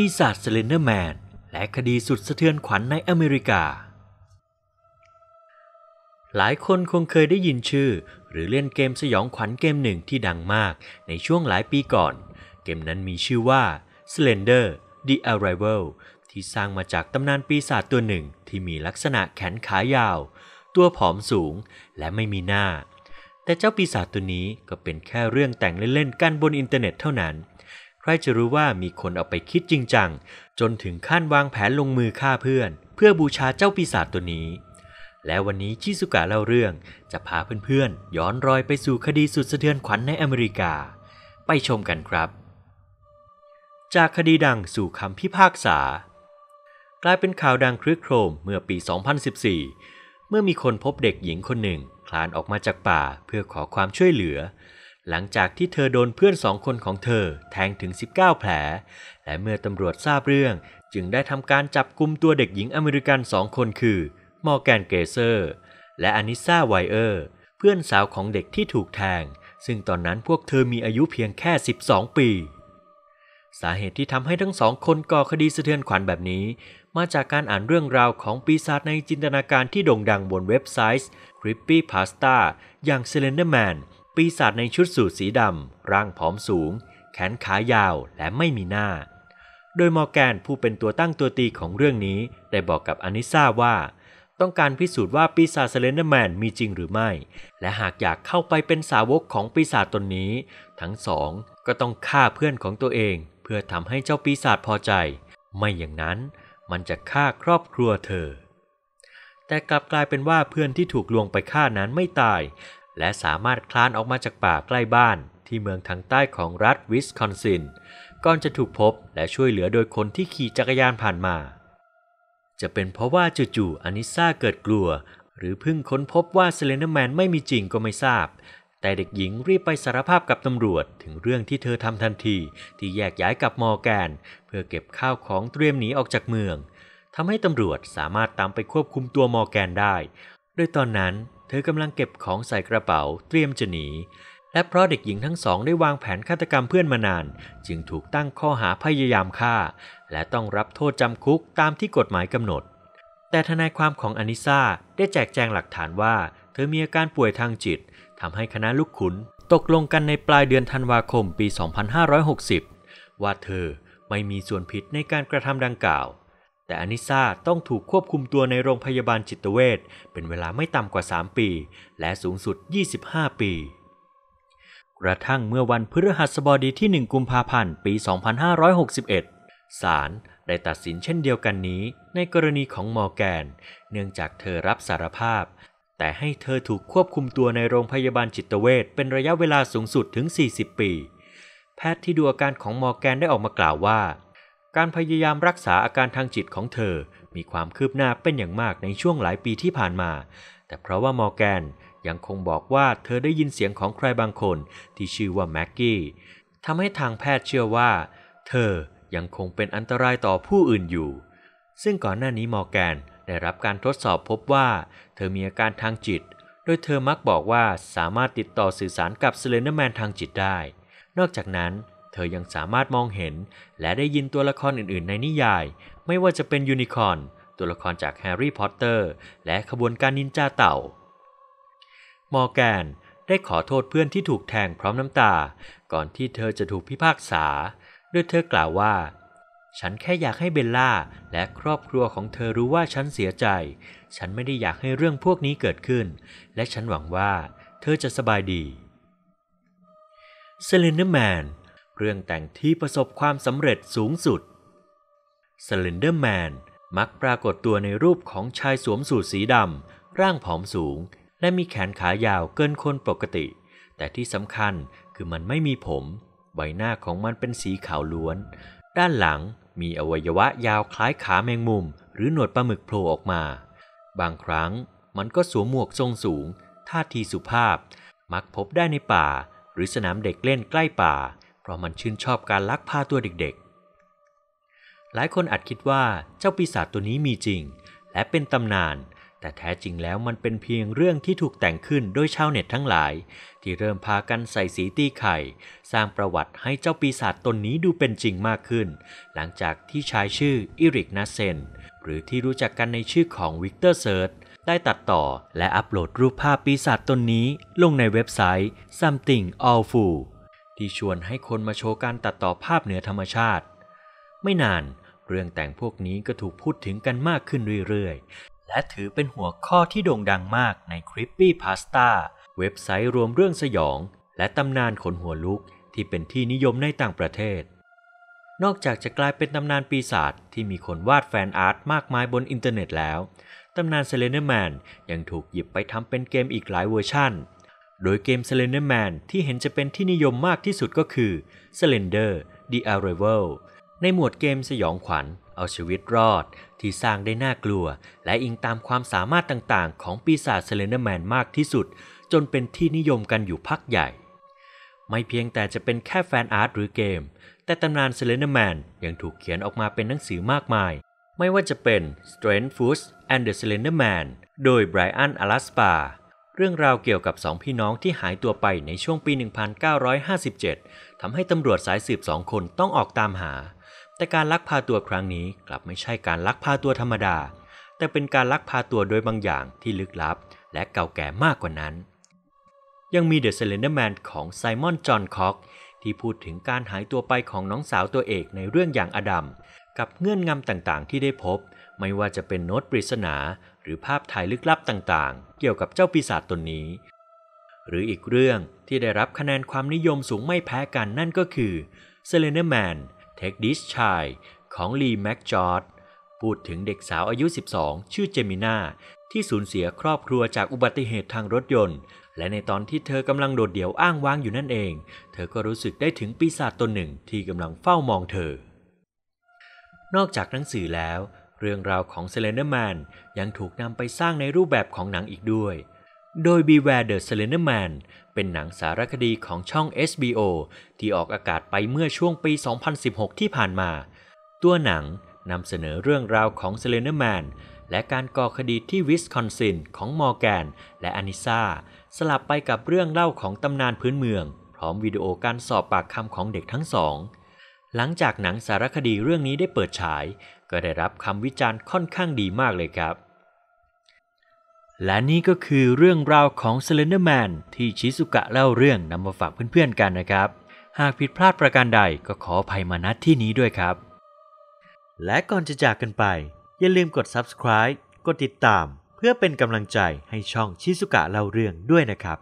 ปีศาจสเลนเดอร์แมนและคดีสุดสะเทือนขวัญในอเมริกา หลายคนคงเคยได้ยินชื่อหรือเล่นเกมสยองขวัญเกมหนึ่งที่ดังมากในช่วงหลายปีก่อน เกมนั้นมีชื่อว่า Slender The Arrival ที่สร้างมาจากตำนานปีศาจตัวหนึ่งที่มีลักษณะแขนขายาว ตัวผอมสูงและไม่มีหน้า แต่เจ้าปีศาจตัวนี้ก็เป็นแค่เรื่องแต่งเล่นๆกันบนอินเทอร์เน็ตเท่านั้นใครจะรู้ว่ามีคนเอาไปคิดจริงจังจนถึงขั้นวางแผนลงมือฆ่าเพื่อน เพื่อบูชาเจ้าปีศาจตัวนี้ และวันนี้ชิสุกะเล่าเรื่องจะพาเพื่อนๆ ย้อนรอยไปสู่คดีสุดสะเทือนขวัญในอเมริกา ไปชมกันครับ จากคดีดังสู่คำพิพากษา กลายเป็นข่าวดังครึกโครมเมื่อปี 2014 เมื่อมีคนพบเด็กหญิงคนหนึ่ง คลานออกมาจากป่าเพื่อขอความช่วยเหลือหลังจากที่เธอโดนเพื่อนสองคนของเธอแทงถึง 19 แผล และเมื่อตำรวจทราบเรื่องจึงได้ทำการจับกลุ่มตัวเด็กหญิงอเมริกันสองคนคือมอร์แกนเกเซอร์และอานิซาไวเออร์เพื่อนสาวของเด็กที่ถูกแทง ซึ่งตอนนั้นพวกเธอมีอายุเพียงแค่ 12 ปี สาเหตุที่ทำให้ทั้งสองคนก่อคดีสะเทือนขวัญแบบนี้ มาจากการอ่านเรื่องราวของปีศาจในจินตนาการที่โด่งดังบนเว็บไซต์ Creepy Pasta อย่าง Slenderman ปีศาจในชุดสูทสีดำร่างผอมสูงแขนขายาวและไม่มีหน้า โดยมอร์แกนผู้เป็นตัวตั้งตัวตีของเรื่องนี้ ได้บอกกับอานิซาว่า ต้องการพิสูจน์ว่าปีศาจเซเลนเดอร์แมน มีจริงหรือไม่ และหากอยากเข้าไปเป็นสาวกของปีศาจตนนี้ ทั้งสอง ก็ต้องฆ่าเพื่อนของตัวเอง เพื่อทำให้เจ้าปีศาจพอใจ ไม่อย่างนั้นมันจะฆ่าครอบครัวเธอ แต่กลับกลายเป็นว่าเพื่อนที่ถูกลวงไปฆ่านั้นไม่ตายและสามารถคลานออกมาจากป่าใกล้บ้าน ที่เมืองทางใต้ของรัฐวิสคอนซิน ก่อนจะถูกพบและช่วยเหลือโดยคนที่ขี่จักรยานผ่านมา จะเป็นเพราะว่าจู่ๆอนิซ่าเกิดกลัว หรือเพิ่งค้นพบว่าเซเลนแมนไม่มีจริงก็ไม่ทราบ แต่เด็กหญิงรีบไปสารภาพกับตำรวจถึงเรื่องที่เธอทำทันที ที่แยกย้ายกับมอร์แกนเพื่อเก็บข้าวของเตรียมหนีออกจากเมืองทำให้ตำรวจสามารถตามไปควบคุมตัวมอร์แกนได้โดยตอนนั้นเธอกำลังเก็บของใส่กระเป๋าเตรียมจะหนี และเพราะเด็กหญิงทั้งสองได้วางแผนฆาตกรรมเพื่อนมานาน จึงถูกตั้งข้อหาพยายามฆ่า และต้องรับโทษจำคุกตามที่กฎหมายกำหนด แต่ทนายความของอนิซาได้แจกแจงหลักฐานว่า เธอมีอาการป่วยทางจิตทำให้คณะลูกขุนตกลงกันในปลายเดือนธันวาคมปี 2560 ว่าเธอไม่มีส่วนผิดในการกระทำดังกล่าวแต่อานิซาต้องถูกควบคุมตัวในโรงพยาบาลจิตเวชเป็นเวลาไม่ต่ำกว่า 3 ปี และสูงสุด 25 ปี กระทั่งเมื่อวันพฤหัสบดีที่ 1 กุมภาพันธ์ ปี 2561ศาลได้ตัดสินเช่นเดียวกันนี้ ในกรณีของมอร์แกนเนื่องจากเธอรับสารภาพ แต่ให้เธอถูกควบคุมตัวในโรงพยาบาลจิตเวชเป็นระยะเวลาสูงสุดถึง 40 ปี แพทย์ที่ดูอาการของมอร์แกนได้ออกมากล่าวว่าการพยายามรักษาอาการทางจิตของเธอมีความคืบหน้าเป็นอย่างมากในช่วงหลายปีที่ผ่านมา แต่เพราะว่ามอร์แกนยังคงบอกว่าเธอได้ยินเสียงของใครบางคนที่ชื่อว่าแม็กกี้ทำให้ทางแพทย์เชื่อว่า เธอยังคงเป็นอันตรายต่อผู้อื่นอยู่ ซึ่งก่อนหน้านี้มอร์แกนได้รับการทดสอบพบว่า เธอมีอาการทางจิต โดยเธอมักบอกว่าสามารถติดต่อสื่อสารกับเซเลนเดอร์แมนทางจิตได้ นอกจากนั้นธอยังสามารถมองเห็นและได้ยินตัวละครอื่นๆในนิยาย ไม่ว่าจะเป็นยูนิคอร์นตัวละครจากแฮร์รี่พอตเตอร์ และขบวนการนินจาเต่า มอร์แกนได้ขอโทษเพื่อนที่ถูกแทงพร้อมน้ำตา ก่อนที่เธอจะถูกพิพากษาด้วยเธอกล่าวว่า ฉันแค่อยากให้เบลล่า และครอบครัวของเธอรู้ว่าฉันเสียใจ ฉันไม่ได้อยากให้เรื่องพวกนี้เกิดขึ้น และฉันหวังว่า เธอจะสบายดีเซเลนเดอร์แมนเครื่องแต่งที่ประสบความสำเร็จสูงสุด s l e n d e r Man มักปรากฏตัวในรูปของชายสวมสูทสีดำ ร่างผอมสูง และมีแขนขายาวเกินคนปกติ แต่ที่สำคัญคือมันไม่มีผม ใบหน้าของมันเป็นสีขาวล้วน ด้านหลังมีอวัยวะยาวคล้ายขาแมงมุม หรือหนวดปลาหมึกโผล่ออกมา บางครั้งมันก็สวมหมวกทรงสูง ท่าทีสุภาพ มักพบได้ในป่า หรือสนามเด็กเล่นใกล้ป่าพราะมันชื่นชอบการลักพาตัวเด็กๆ หลายคนอาจคิดว่าเจ้าปีศาจตัวนี้มีจริง และเป็นตำนาน แต่แท้จริงแล้วมันเป็นเพียงเรื่องที่ถูกแต่งขึ้นโดยชาวเน็ตทั้งหลายที่เริ่มพากันใส่สีตีไข่ สร้างประวัติให้เจ้าปีศาจตนนี้ดูเป็นจริงมากขึ้น หลังจากที่ชายชื่ออิริกนาเซนหรือที่รู้จักกันในชื่อของวิกเตอร์เซิร์ได้ตัดต่อ และอัปโหลดรูปภาพปีศาจตนนี้ ลงในเว็บไซต์ something awful ที่ชวนให้คนมาโชว์การตัดต่อภาพเหนือธรรมชาติ ไม่นานเรื่องแต่งพวกนี้ก็ถูกพูดถึงกันมากขึ้นเรื่อยๆ และถือเป็นหัวข้อที่โด่งดังมากในค r ิปปี้พาสต้าเว็บไซต์รวมเรื่องสยอง และตำนานขนหัวลุกที่เป็นที่นิยมในต่างประเทศ นอกจากจะกลายเป็นตำนานปีศาจที่มีคนวาดแฟนอาร์ตมากมายบนอินเทอร์เน็ตแล้วตำนานเซเลนเนอร์แมนยังถูกหยิบไปทำเป็นเกมอีกหลายเวอร์ชั่นโดยเกม Slenderman ที่เห็นจะเป็นที่นิยมมากที่สุดก็คือ Slender The Arrival ในหมวดเกมสยองขวัญ เอาชีวิตรอด ที่สร้างได้น่ากลัว และอิงตามความสามารถต่างๆ ของปีศาจเซเลนเดอร์แมนมากที่สุด จนเป็นที่นิยมกันอยู่พักใหญ่ ไม่เพียงแต่จะเป็นแค่แฟนอาร์ตหรือเกม แต่ตำนานเซเลนเดอร์แมนยังถูกเขียนออกมาเป็นหนังสือมากมาย ไม่ว่าจะเป็น Strange Foods and the Slender Man โดย Brian a l a s p a เรื่องราวเกี่ยวกับสองพี่น้องที่หายตัวไปในช่วงปี 1957 ทำให้ตำรวจสายสืบสองคนต้องออกตามหา แต่การลักพาตัวครั้งนี้กลับไม่ใช่การลักพาตัวธรรมดา แต่เป็นการลักพาตัวโดยบางอย่างที่ลึกลับและเก่าแก่มากกว่านั้น ยังมีเดอะเซเลนเดอร์แมนของไซมอนจอห์นคอกที่พูดถึงการหายตัวไปของน้องสาวตัวเอกในเรื่องอย่างอดัม กับเงื่อนงำต่างๆ ที่ได้พบ ไม่ว่าจะเป็นโน้ตปริศนารือภาพถ่ายลึกลับต่าง ๆ เกี่ยวกับเจ้าปีศาจตนนี้ หรืออีกเรื่องที่ได้รับคะแนนความนิยมสูงไม่แพ้กันนั่นก็คือ s e l e n e r Man Take This Child ของลีแม็กจอร์ดพูดถึงเด็กสาวอายุ 12 ชื่อเจมิน่าที่สูญเสียครอบครัวจากอุบัติเหตุทางรถยนต์ และในตอนที่เธอกำลังโดดเดี่ยวอ้างว้างอยู่นั่นเอง เธอก็รู้สึกได้ถึงปีศาจตนหนึ่งที่กำลังเฝ้ามองเธอ นอกจากหนังสือแล้วเรื่องราวของเซเลนเดอร์แมนยังถูกนำไปสร้างในรูปแบบของหนังอีกด้วย โดย Beware the Slender Man เป็นหนังสารคดีของช่อง HBO ที่ออกอากาศไปเมื่อช่วงปี 2016 ที่ผ่านมา ตัวหนังนำเสนอเรื่องราวของเซเลนเดอร์แมนและการก่อคดีที่วิสคอนซินของมอร์แกนและอานิซาสลับไปกับเรื่องเล่าของตำนานพื้นเมือง พร้อมวิดีโอการสอบปากคำของเด็กทั้งสองหลังจากหนังสารคดีเรื่องนี้ได้เปิดฉาย ก็ได้รับคำวิจารณ์ค่อนข้างดีมากเลยครับ และนี่ก็คือเรื่องราวของ Slender Man ที่ชิซุกะเล่าเรื่องนำมาฝากเพื่อนๆกันนะครับ หากผิดพลาดประการใดก็ขออภัยมาณที่นี้ด้วยครับ และก่อนจะจากกันไป อย่าลืมกด subscribe กดติดตาม เพื่อเป็นกำลังใจให้ช่องชิซุกะเล่าเรื่องด้วยนะครับ